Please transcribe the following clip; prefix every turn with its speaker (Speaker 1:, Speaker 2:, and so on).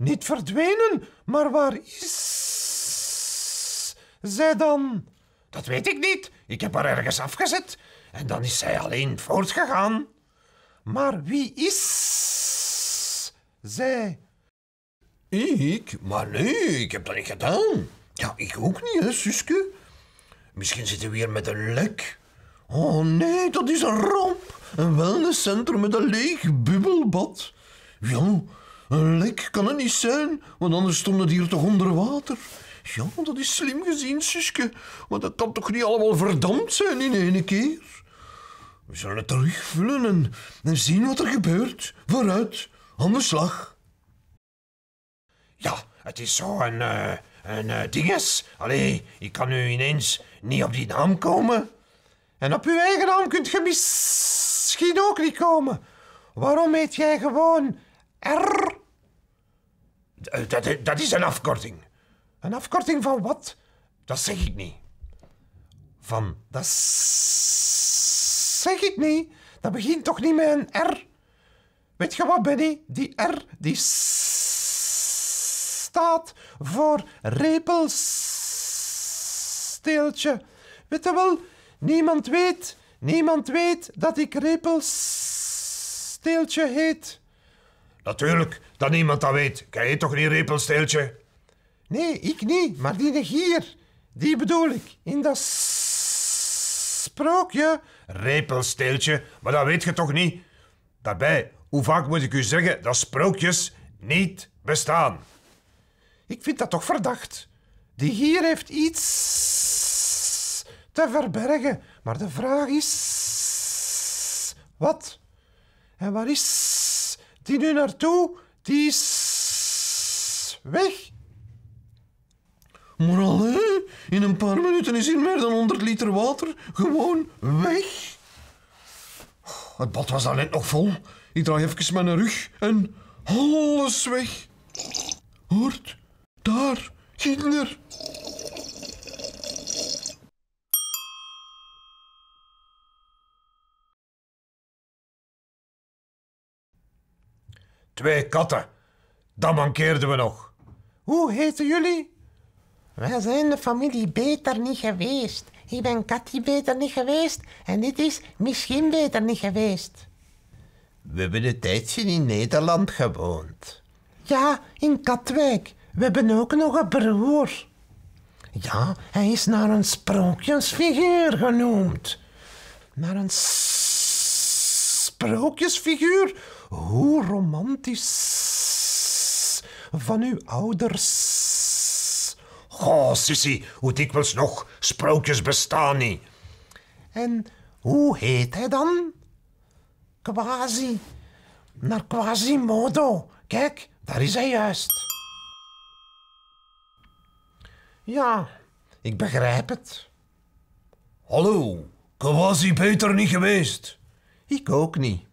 Speaker 1: Niet verdwenen, maar waar is zij dan? Dat weet ik niet. Ik heb haar ergens afgezet en dan is zij alleen voortgegaan. Maar wie is zij? Ik? Maar nee, ik heb dat niet gedaan. Ja, ik ook niet, hè, Suske. Misschien zitten we hier met een lek. Oh nee, dat is een ramp. Een wellnesscentrum met een leeg bubbelbad. Ja, een lek kan het niet zijn, want anders stond het hier toch onder water. Ja, dat is slim gezien, Suske. Maar dat kan toch niet allemaal verdampt zijn in één keer? We zullen het terugvullen en, en zien wat er gebeurt. Vooruit, aan de slag. Ja, het is zo een, eh, een eh, dinges. Allee, ik kan nu ineens niet op die naam komen. En op uw eigen naam kunt je misschien ook niet komen. Waarom heet jij gewoon R? Eh, dat, eh, dat is een afkorting. Een afkorting van wat? Dat zeg ik niet. Van dat zeg ik niet. Dat begint toch niet met een R? Weet je wat, Benny? Die R die staat voor repelsteeltje. Weet je wel? Niemand weet, niemand weet dat ik repelsteeltje heet. Natuurlijk, dat niemand dat weet. Ken je toch niet, repelsteeltje? Nee, ik niet, maar die hier. Die bedoel ik, in dat sprookje. Repelsteeltje, maar dat weet je toch niet? Daarbij, hoe vaak moet ik u zeggen dat sprookjes niet bestaan? Ik vind dat toch verdacht. Die hier heeft iets te verbergen. Maar de vraag is... Wat? En waar is die nu naartoe, die is weg. Maar hè? in een paar minuten is hier meer dan 100 liter water gewoon weg. Het bad was net nog vol. Ik draai even mijn rug en alles weg. Hoort, daar, ginder. Twee katten. Dat mankeerden we nog. Hoe heten jullie? Wij zijn de familie Beter niet geweest. Ik ben Katty Beter niet geweest en dit is misschien Beter niet geweest. We hebben een tijdje in Nederland gewoond. Ja, in Katwijk. We hebben ook nog een broer. Ja, hij is naar een sprookjesfiguur genoemd. Naar een sprookjesfiguur? Hoe romantisch van uw ouders. Goh, Sissy, hoe dikwijls nog, sprookjes bestaan niet. En hoe heet hij dan? Quasi. Naar modo. Kijk, daar is hij juist. Ja, ik begrijp het. Hallo, Quasi Peter niet geweest. Ik ook niet.